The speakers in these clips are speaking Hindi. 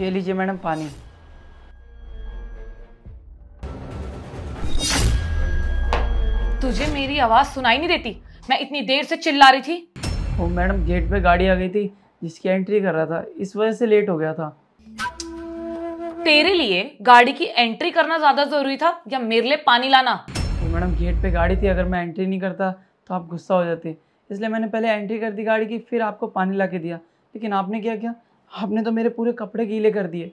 ये लीजिए मैडम पानी तुझे मेरी आवाज सुनाई नहीं देती मैं इतनी देर से चिल्ला रही थी ओ मैडम गेट पे गाड़ी आ गई थी जिसकी एंट्री कर रहा था इस वजह से लेट हो गया था तेरे लिए गाड़ी की एंट्री करना ज्यादा जरूरी था या मेरे लिए पानी लाना मैडम गेट पे गाड़ी थी अगर मैं एंट्री नहीं करता तो आप गुस्सा हो जाते इसलिए मैंने पहले एंट्री कर दी गाड़ी की फिर आपको पानी ला के दिया लेकिन आपने क्या किया आपने तो मेरे पूरे कपड़े गीले कर दिए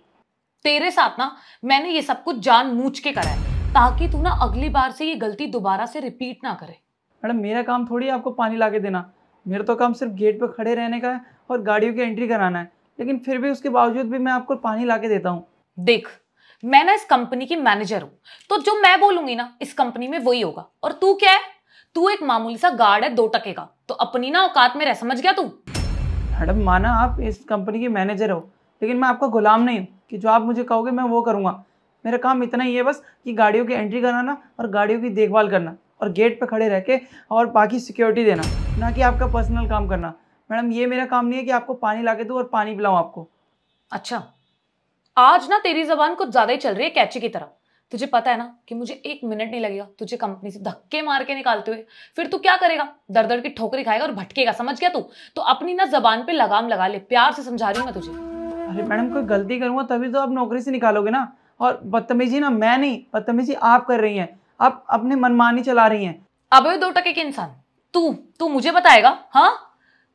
तेरे साथ ना मैंने ये सब कुछ जान मूझ के करा है ताकि तू ना अगली बार से ये गलती दोबारा से रिपीट ना करे मैडम मेरा काम थोड़ी आपको पानी ला के देना मेरा तो काम सिर्फ गेट पर खड़े रहने का है और गाड़ियों की एंट्री कराना है लेकिन फिर भी उसके बावजूद भी मैं आपको पानी ला के देता हूँ देख मैं ना इस कंपनी की मैनेजर हूँ तो जो मैं बोलूंगी ना इस कंपनी में वही होगा और तू क्या है तू एक मामूली सा गार्ड है दो टके का तो अपनी ना औकात में रह समझ गया तू मैडम माना आप इस कंपनी के मैनेजर हो लेकिन मैं आपका गुलाम नहीं हूँ कि जो आप मुझे कहोगे मैं वो करूँगा मेरा काम इतना ही है बस कि गाड़ियों की एंट्री कराना और गाड़ियों की देखभाल करना और गेट पर खड़े रह के और बाकी सिक्योरिटी देना ना कि आपका पर्सनल काम करना मैडम ये मेरा काम नहीं है कि आपको पानी ला के दूँ और पानी पिलाऊँ आपको अच्छा आज ना तेरी जबान कुछ ज़्यादा ही चल रही है कैची की तरह तुझे पता है ना कि मुझे एक मिनट नहीं लगेगा तुझे कंपनी से धक्के मार के निकालते हुए फिर तू क्या करेगा दर दर की ठोकरी खाएगा और भटकेगा समझ गया तू तो अपनी ना जबान पे लगाम लगा ले प्यार से समझा रही हूँ मैं तुझे अरे मैडम कोई गलती करूंगा तभी तो आप नौकरी से निकालोगे ना और बदतमीजी ना मैं नहीं बदतमीजी आप कर रही है आप अपने मनमानी चला रही है अब दो टके के इंसान तू तू मुझे बताएगा हाँ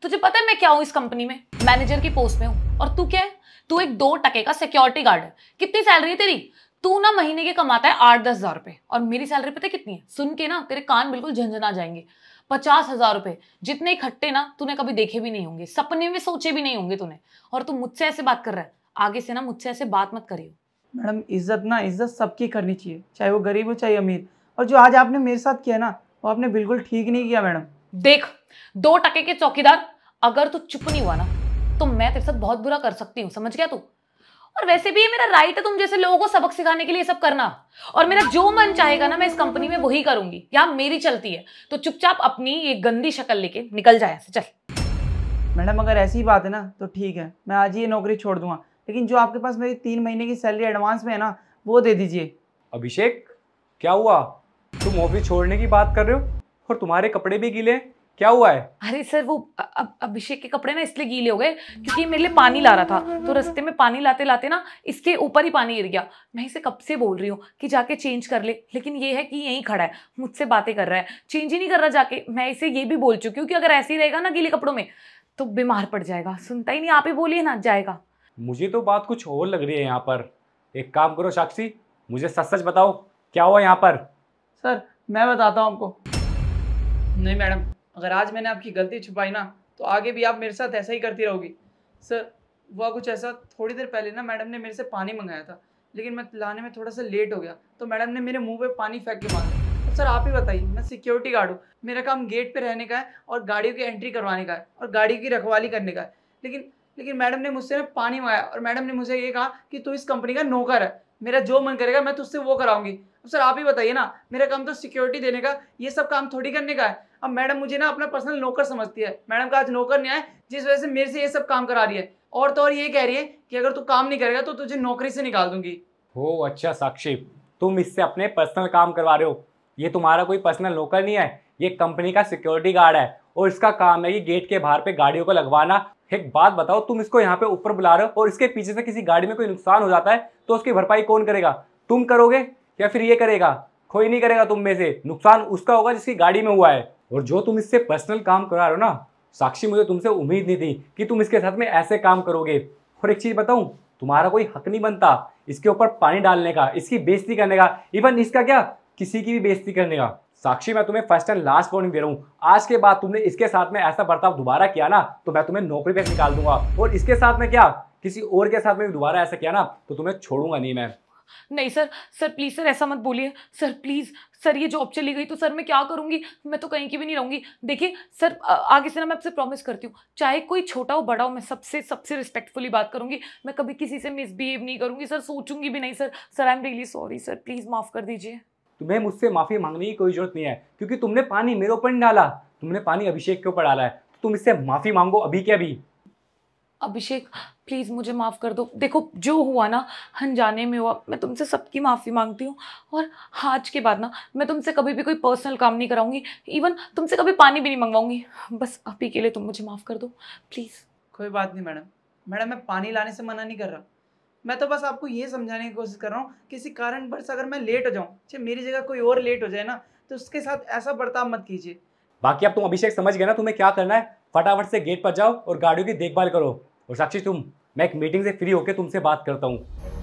तुझे पता है मैं क्या हूँ इस कंपनी में मैनेजर की पोस्ट में हूँ और तू क्या है तू एक दो टके का सिक्योरिटी गार्ड है कितनी सैलरी है तेरी तू ना महीने के कमाता है आठ दस हजार रुपए और मेरी सैलरी पता कितनी है सुन के ना तेरे कान बिल्कुल झंझना जाएंगे पचास हजार रुपए जितने इकट्ठे ना तूने कभी देखे भी नहीं होंगे सपने में सोचे भी नहीं होंगे तूने और तू मुझसे ऐसे बात कर रहा है आगे से ना मुझसे ऐसे बात मत करियो मैडम इज्जत ना इज्जत सबकी करनी चाहिए चाहे वो गरीब हो चाहे अमीर और जो आज आपने मेरे साथ किया ना वो आपने बिल्कुल ठीक नहीं किया मैडम देख दो टके के चौकीदार अगर तू चुप नहीं हुआ ना तो मैं तेरे साथ बहुत बुरा कर सकती हूँ समझ गया तू और वैसे भी ये मेरा राइट है तुम जैसे लोगों को सबक सिखाने के लिए सब करना और मेरा जो मन चाहेगा ना मैं इस कंपनी में वही करूंगी यहाँ मेरी चलती है तो चुपचाप अपनी ये गंदी शक्ल लेके निकल जाए से चल मैडम अगर ऐसी बात है ना तो ठीक है मैं आज ये नौकरी छोड़ दूंगा लेकिन जो आपके पास मेरी तीन महीने की सैलरी एडवांस में है ना वो दे दीजिए अभिषेक क्या हुआ तुम ऑफिस छोड़ने की बात कर रहे हो और तुम्हारे कपड़े भी गीले हैं क्या हुआ है अरे सर वो अभिषेक के कपड़े ना इसलिए गीले हो गए क्योंकि मेरे लिए पानी ला रहा था तो रस्ते में पानी लाते लाते ना इसके ऊपर ही पानी गिर गया मैं इसे कब से बोल रही हूँ कि जाके चेंज कर ले लेकिन ये है कि यही खड़ा है मुझसे बातें कर रहा है चेंज ही नहीं कर रहा जाके मैं इसे ये भी बोल चुकी हूँ कि अगर ऐसे ही रहेगा ना गीले कपड़ों में तो बीमार पड़ जाएगा सुनता ही नहीं आप ही बोलिए ना जाएगा मुझे तो बात कुछ और लग रही है यहाँ पर एक काम करो साक्षी मुझे सच सच बताओ क्या हुआ यहाँ पर सर मैं बताता हूँ आपको नहीं मैडम अगर आज मैंने आपकी गलती छुपाई ना तो आगे भी आप मेरे साथ ऐसा ही करती रहोगी सर हुआ कुछ ऐसा थोड़ी देर पहले ना मैडम ने मेरे से पानी मंगाया था लेकिन मैं लाने में थोड़ा सा लेट हो गया तो मैडम ने मेरे मुंह पे पानी फेंक के मांगा सर आप ही बताइए मैं सिक्योरिटी गार्ड हूँ मेरा काम गेट पे रहने का है और गाड़ियों की एंट्री करवाने का है और गाड़ी की रखवाली करने का है लेकिन लेकिन मैडम ने मुझसे पानी मंगाया और मैडम ने मुझे ये कहा कि तू तो इस कंपनी का नौकर है मेरा जो मन करेगा मैं तुझसे वो कराऊंगी अब सर आप ही बताइए ना मेरा काम तो सिक्योरिटी देने का ये सब काम थोड़ी करने का है अब मैडम मुझे ना अपना पर्सनल नौकर समझती है मैडम का आज नौकर नहीं आए जिस वजह से मेरे से ये सब काम करा रही है और तो और ये कह रही है कि अगर तू काम नहीं करेगा तो तुझे नौकरी से निकाल दूंगी हो अच्छा साक्षी तुम इससे अपने पर्सनल काम करवा रहे हो ये तुम्हारा कोई पर्सनल नौकर नहीं है ये कंपनी का सिक्योरिटी गार्ड है और इसका काम है ये गेट के बाहर पे गाड़ियों को लगवाना एक बात बताओ तुम इसको यहाँ पे ऊपर बुला रहे हो और इसके पीछे से किसी गाड़ी में कोई नुकसान हो जाता है तो उसकी भरपाई कौन करेगा तुम करोगे या फिर ये करेगा कोई नहीं करेगा तुम में से नुकसान उसका होगा जिसकी गाड़ी में हुआ है और जो तुम इससे पर्सनल काम करा रहे हो ना साक्षी मुझे तुमसे उम्मीद नहीं थी कि तुम इसके साथ में ऐसे काम करोगे और एक चीज़ बताऊं तुम्हारा कोई हक नहीं बनता इसके ऊपर पानी डालने का इसकी बेइज्जती करने का इवन इसका क्या किसी की भी बेइज्जती करने का साक्षी मैं तुम्हें फर्स्ट एंड लास्ट वार्निंग दे रहा हूँ आज के बाद तुमने इसके साथ में ऐसा बर्ताव दोबारा किया ना तो मैं तुम्हें नौकरी पे निकाल दूंगा और इसके साथ में क्या किसी और के साथ में दोबारा ऐसा किया ना तो तुम्हें छोड़ूंगा नहीं मैं नहीं सर सर प्लीज़ सर ऐसा मत बोलिए सर प्लीज़ सर ये जॉब चली गई तो सर मैं क्या करूँगी मैं तो कहीं की भी नहीं रहूँगी देखिए सर आगे से ना मैं आपसे प्रॉमिस करती हूँ चाहे कोई छोटा हो बड़ा हो मैं सबसे सबसे रिस्पेक्टफुली बात करूँगी मैं कभी किसी से मिसबिहेव नहीं करूँगी सर सोचूंगी भी नहीं sir sir I am really sorry sir please माफ़ कर दीजिए तुम्हें मुझसे माफ़ी मांगने की कोई जरूरत नहीं है क्योंकि तुमने पानी मेरे ऊपर नहीं डाला तुमने पानी अभिषेक के ऊपर डाला है तो तुम इससे माफ़ी मांगो अभी के अभी अभिषेक प्लीज़ मुझे माफ़ कर दो देखो जो हुआ ना हंजाने में हुआ मैं तुमसे सबकी माफ़ी मांगती हूँ और आज के बाद ना मैं तुमसे कभी भी कोई पर्सनल काम नहीं कराऊंगी इवन तुमसे कभी पानी भी नहीं मंगवाऊंगी बस अभी के लिए तुम मुझे माफ़ कर दो प्लीज़ कोई बात नहीं मैडम मैडम मैं पानी लाने से मना नहीं कर रहा मैं तो बस आपको ये समझाने की कोशिश कर रहा हूँ किसी कारण कारणवश अगर मैं लेट हो जाऊँ चाहे मेरी जगह कोई और लेट हो जाए ना तो उसके साथ ऐसा बर्ताव मत कीजिए बाकी अब तुम अभिषेक समझ गए ना तुम्हें क्या करना है फटाफट से गेट पर जाओ और गाड़ियों की देखभाल करो और साक्षी तुम मैं एक मीटिंग से फ्री होकर तुमसे बात करता हूँ